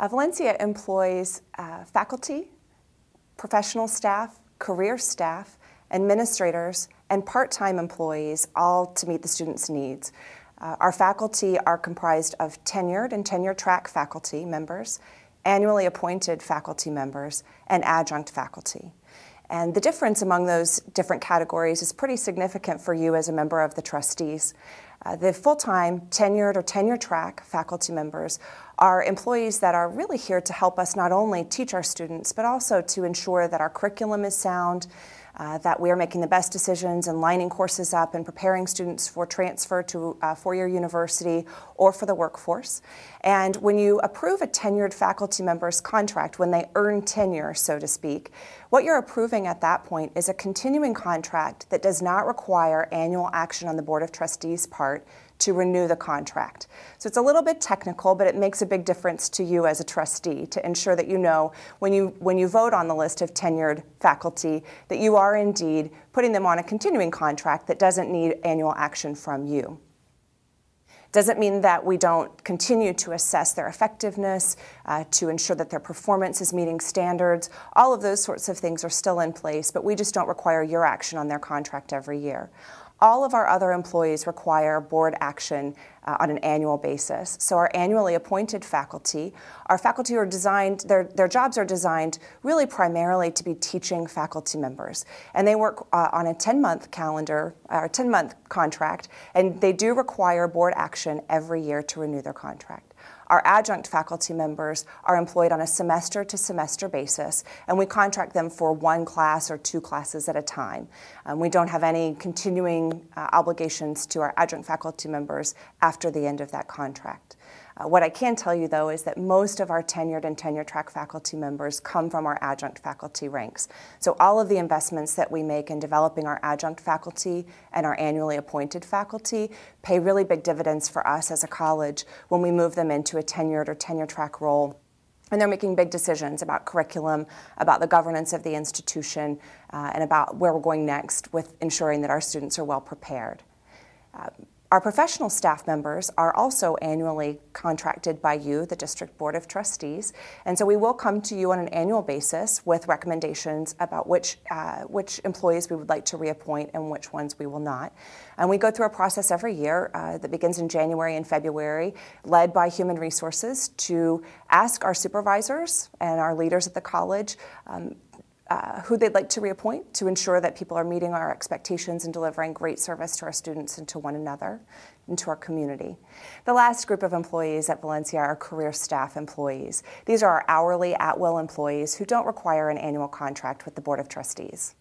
Uh, Valencia employs uh, faculty, professional staff, career staff, administrators, and part-time employees all to meet the students' needs. Uh, our faculty are comprised of tenured and tenure-track faculty members, annually appointed faculty members, and adjunct faculty. And the difference among those different categories is pretty significant for you as a member of the trustees. Uh, the full-time, tenured or tenure track faculty members are employees that are really here to help us not only teach our students, but also to ensure that our curriculum is sound, uh, that we are making the best decisions and lining courses up and preparing students for transfer to a uh, four-year university or for the workforce. And when you approve a tenured faculty member's contract, when they earn tenure, so to speak, what you're approving at that point is a continuing contract that does not require annual action on the Board of Trustees' part to renew the contract. So it's a little bit technical, but it makes a big difference to you as a trustee to ensure that you know when you, when you vote on the list of tenured faculty that you are indeed putting them on a continuing contract that doesn't need annual action from you doesn't mean that we don't continue to assess their effectiveness, uh, to ensure that their performance is meeting standards. All of those sorts of things are still in place, but we just don't require your action on their contract every year all of our other employees require board action uh, on an annual basis. So our annually appointed faculty, our faculty are designed, their, their jobs are designed really primarily to be teaching faculty members. And they work uh, on a 10-month calendar, or 10-month contract, and they do require board action every year to renew their contract. Our adjunct faculty members are employed on a semester to semester basis, and we contract them for one class or two classes at a time. Um, we don't have any continuing uh, obligations to our adjunct faculty members after after the end of that contract. Uh, what I can tell you, though, is that most of our tenured and tenure track faculty members come from our adjunct faculty ranks. So all of the investments that we make in developing our adjunct faculty and our annually appointed faculty pay really big dividends for us as a college when we move them into a tenured or tenure track role and they're making big decisions about curriculum, about the governance of the institution, uh, and about where we're going next with ensuring that our students are well prepared. Uh, our professional staff members are also annually contracted by you, the District Board of Trustees, and so we will come to you on an annual basis with recommendations about which, uh, which employees we would like to reappoint and which ones we will not. And we go through a process every year uh, that begins in January and February, led by Human Resources, to ask our supervisors and our leaders at the college um, uh, who they'd like to reappoint to ensure that people are meeting our expectations and delivering great service to our students and to one another and to our community. The last group of employees at Valencia are career staff employees. These are our hourly at-will employees who don't require an annual contract with the Board of Trustees.